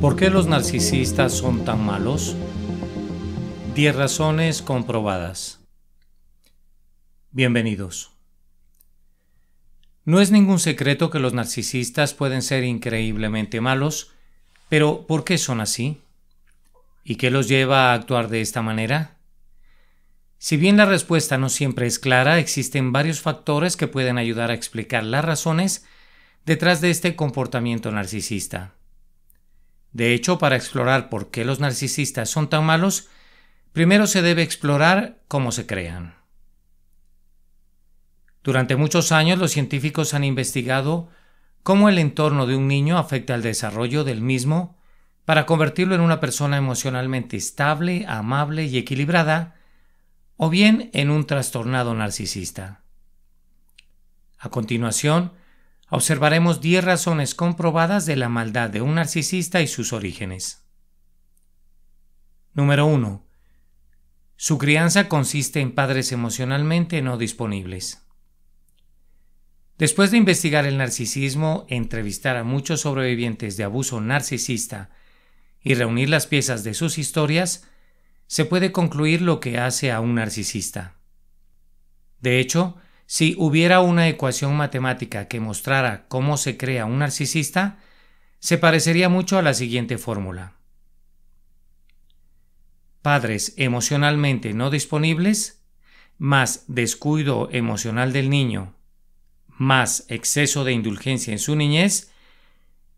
¿Por qué los narcisistas son tan malos? 10 razones comprobadas. Bienvenidos. No es ningún secreto que los narcisistas pueden ser increíblemente malos, pero ¿por qué son así? ¿Y qué los lleva a actuar de esta manera? Si bien la respuesta no siempre es clara, existen varios factores que pueden ayudar a explicar las razones detrás de este comportamiento narcisista. De hecho, para explorar por qué los narcisistas son tan malos, primero se debe explorar cómo se crean. Durante muchos años los científicos han investigado cómo el entorno de un niño afecta al desarrollo del mismo para convertirlo en una persona emocionalmente estable, amable y equilibrada, o bien en un trastornado narcisista. A continuación, observaremos 10 razones comprobadas de la maldad de un narcisista y sus orígenes. Número 1. Su crianza consiste en padres emocionalmente no disponibles. Después de investigar el narcisismo, entrevistar a muchos sobrevivientes de abuso narcisista y reunir las piezas de sus historias, se puede concluir lo que hace a un narcisista. De hecho, si hubiera una ecuación matemática que mostrara cómo se crea un narcisista, se parecería mucho a la siguiente fórmula. Padres emocionalmente no disponibles más descuido emocional del niño más exceso de indulgencia en su niñez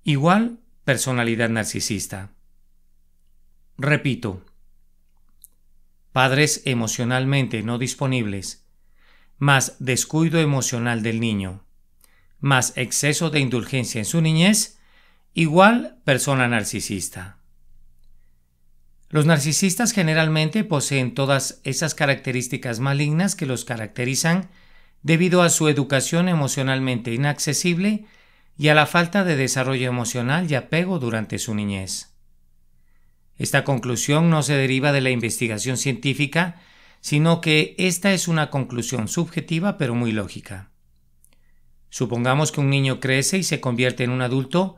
igual personalidad narcisista. Repito, padres emocionalmente no disponibles más descuido emocional del niño, más exceso de indulgencia en su niñez, igual persona narcisista. Los narcisistas generalmente poseen todas esas características malignas que los caracterizan debido a su educación emocionalmente inaccesible y a la falta de desarrollo emocional y apego durante su niñez. Esta conclusión no se deriva de la investigación científica sino que esta es una conclusión subjetiva pero muy lógica. Supongamos que un niño crece y se convierte en un adulto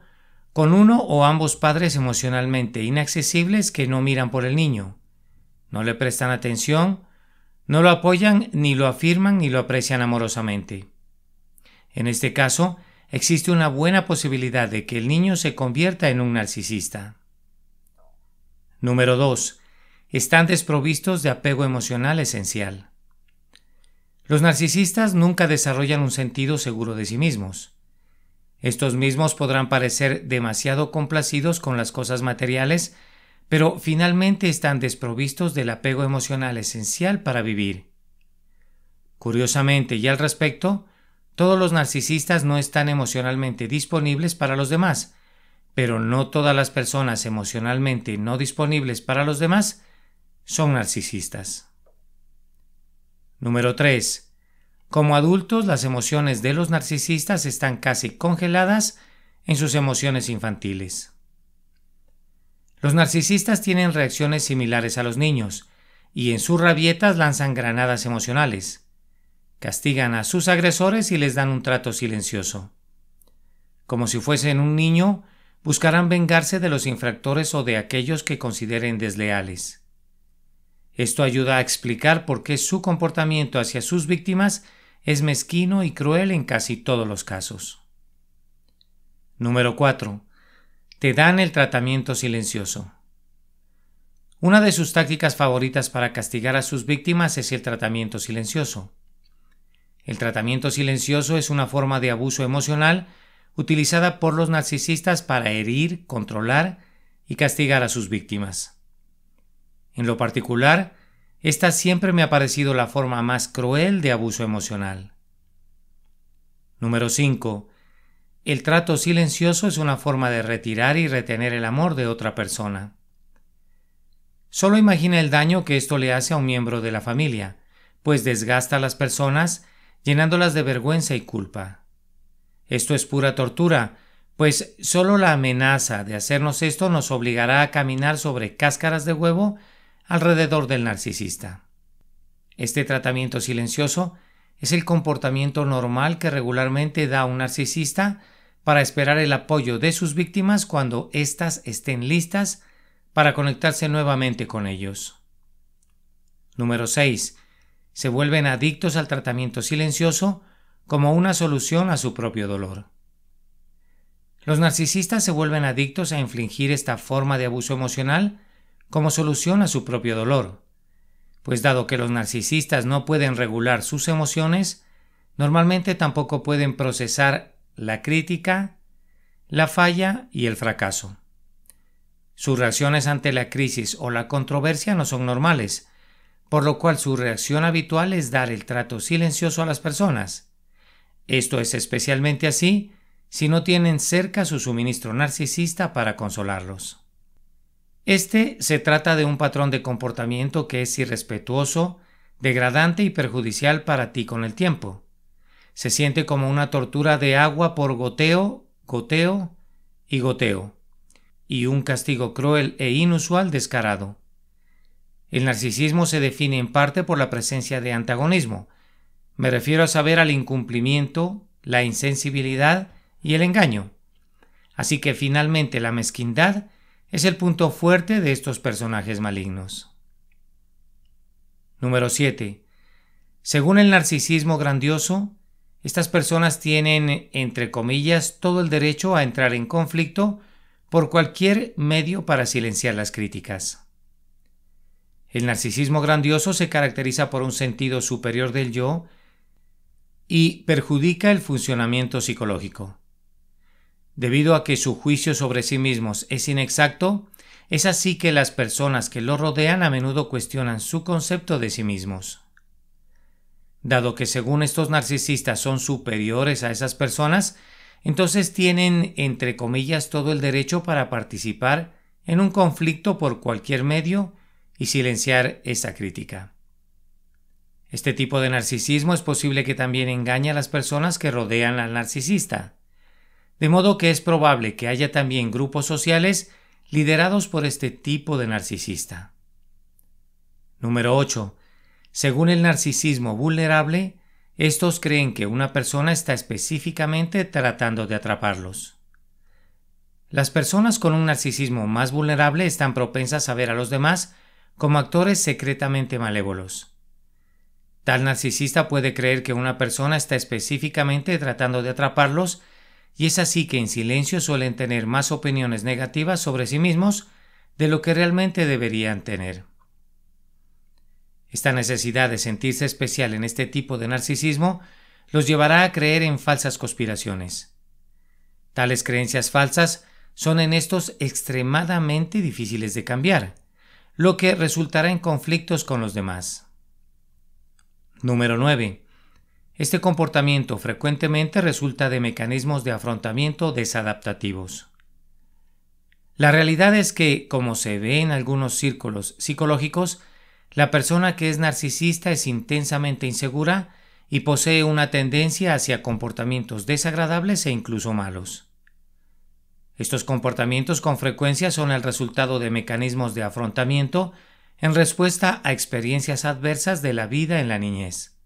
con uno o ambos padres emocionalmente inaccesibles que no miran por el niño, no le prestan atención, no lo apoyan, ni lo afirman, ni lo aprecian amorosamente. En este caso, existe una buena posibilidad de que el niño se convierta en un narcisista. Número 2 están desprovistos de apego emocional esencial. Los narcisistas nunca desarrollan un sentido seguro de sí mismos. Estos mismos podrán parecer demasiado complacidos con las cosas materiales, pero finalmente están desprovistos del apego emocional esencial para vivir. Curiosamente y al respecto, todos los narcisistas no están emocionalmente disponibles para los demás, pero no todas las personas emocionalmente no disponibles para los demás son narcisistas. Número 3. Como adultos, las emociones de los narcisistas están casi congeladas en sus emociones infantiles. Los narcisistas tienen reacciones similares a los niños, y en sus rabietas lanzan granadas emocionales. Castigan a sus agresores y les dan un trato silencioso. Como si fuesen un niño, buscarán vengarse de los infractores o de aquellos que consideren desleales. Esto ayuda a explicar por qué su comportamiento hacia sus víctimas es mezquino y cruel en casi todos los casos. Número 4. Te dan el tratamiento silencioso. Una de sus tácticas favoritas para castigar a sus víctimas es el tratamiento silencioso. El tratamiento silencioso es una forma de abuso emocional utilizada por los narcisistas para herir, controlar y castigar a sus víctimas. En lo particular, esta siempre me ha parecido la forma más cruel de abuso emocional. Número 5. El trato silencioso es una forma de retirar y retener el amor de otra persona. Solo imagina el daño que esto le hace a un miembro de la familia, pues desgasta a las personas llenándolas de vergüenza y culpa. Esto es pura tortura, pues solo la amenaza de hacernos esto nos obligará a caminar sobre cáscaras de huevo alrededor del narcisista. Este tratamiento silencioso es el comportamiento normal que regularmente da un narcisista para esperar el apoyo de sus víctimas cuando éstas estén listas para conectarse nuevamente con ellos. Número 6. Se vuelven adictos al tratamiento silencioso como una solución a su propio dolor. Los narcisistas se vuelven adictos a infligir esta forma de abuso emocional como solución a su propio dolor. Pues dado que los narcisistas no pueden regular sus emociones, normalmente tampoco pueden procesar la crítica, la falla y el fracaso. Sus reacciones ante la crisis o la controversia no son normales, por lo cual su reacción habitual es dar el trato silencioso a las personas. Esto es especialmente así si no tienen cerca su suministro narcisista para consolarlos. Este se trata de un patrón de comportamiento que es irrespetuoso, degradante y perjudicial para ti con el tiempo. Se siente como una tortura de agua por goteo, goteo y goteo, y un castigo cruel e inusual descarado. El narcisismo se define en parte por la presencia de antagonismo. Me refiero a saber al incumplimiento, la insensibilidad y el engaño. Así que finalmente la mezquindad es el punto fuerte de estos personajes malignos. Número 7. Según el narcisismo grandioso, estas personas tienen, entre comillas, todo el derecho a entrar en conflicto por cualquier medio para silenciar las críticas. El narcisismo grandioso se caracteriza por un sentido superior del yo y perjudica el funcionamiento psicológico. Debido a que su juicio sobre sí mismos es inexacto, es así que las personas que lo rodean a menudo cuestionan su concepto de sí mismos. Dado que según estos narcisistas son superiores a esas personas, entonces tienen, entre comillas, todo el derecho para participar en un conflicto por cualquier medio y silenciar esa crítica. Este tipo de narcisismo es posible que también engañe a las personas que rodean al narcisista. De modo que es probable que haya también grupos sociales liderados por este tipo de narcisista. Número 8. Según el narcisismo vulnerable, estos creen que una persona está específicamente tratando de atraparlos. Las personas con un narcisismo más vulnerable están propensas a ver a los demás como actores secretamente malévolos. Tal narcisista puede creer que una persona está específicamente tratando de atraparlos y es así que en silencio suelen tener más opiniones negativas sobre sí mismos de lo que realmente deberían tener. Esta necesidad de sentirse especial en este tipo de narcisismo los llevará a creer en falsas conspiraciones. Tales creencias falsas son en estos extremadamente difíciles de cambiar, lo que resultará en conflictos con los demás. Número 9. Este comportamiento frecuentemente resulta de mecanismos de afrontamiento desadaptativos. La realidad es que, como se ve en algunos círculos psicológicos, la persona que es narcisista es intensamente insegura y posee una tendencia hacia comportamientos desagradables e incluso malos. Estos comportamientos con frecuencia son el resultado de mecanismos de afrontamiento en respuesta a experiencias adversas de la vida en la niñez.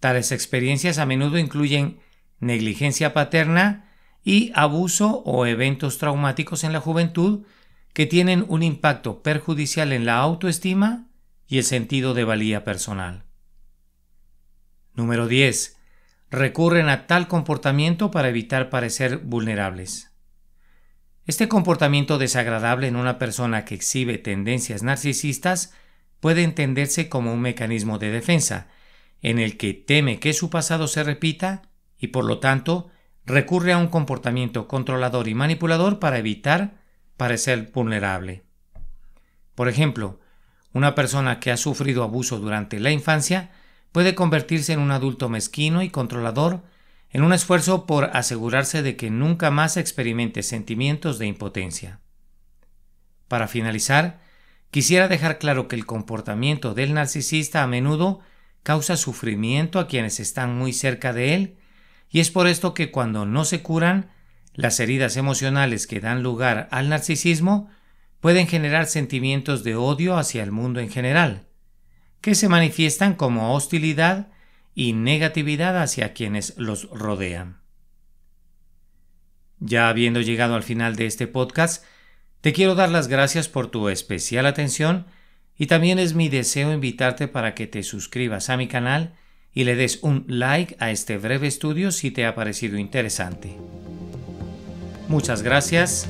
Tales experiencias a menudo incluyen negligencia paterna y abuso o eventos traumáticos en la juventud que tienen un impacto perjudicial en la autoestima y el sentido de valía personal. Número 10. Recurren a tal comportamiento para evitar parecer vulnerables. Este comportamiento desagradable en una persona que exhibe tendencias narcisistas puede entenderse como un mecanismo de defensa, en el que teme que su pasado se repita y por lo tanto recurre a un comportamiento controlador y manipulador para evitar parecer vulnerable. Por ejemplo, una persona que ha sufrido abuso durante la infancia puede convertirse en un adulto mezquino y controlador en un esfuerzo por asegurarse de que nunca más experimente sentimientos de impotencia. Para finalizar, quisiera dejar claro que el comportamiento del narcisista a menudo causa sufrimiento a quienes están muy cerca de él, y es por esto que cuando no se curan, las heridas emocionales que dan lugar al narcisismo pueden generar sentimientos de odio hacia el mundo en general, que se manifiestan como hostilidad y negatividad hacia quienes los rodean. Ya habiendo llegado al final de este podcast, te quiero dar las gracias por tu especial atención y también es mi deseo invitarte para que te suscribas a mi canal y le des un like a este breve estudio si te ha parecido interesante. Muchas gracias,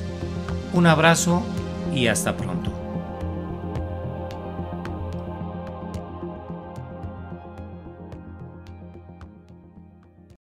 un abrazo y hasta pronto.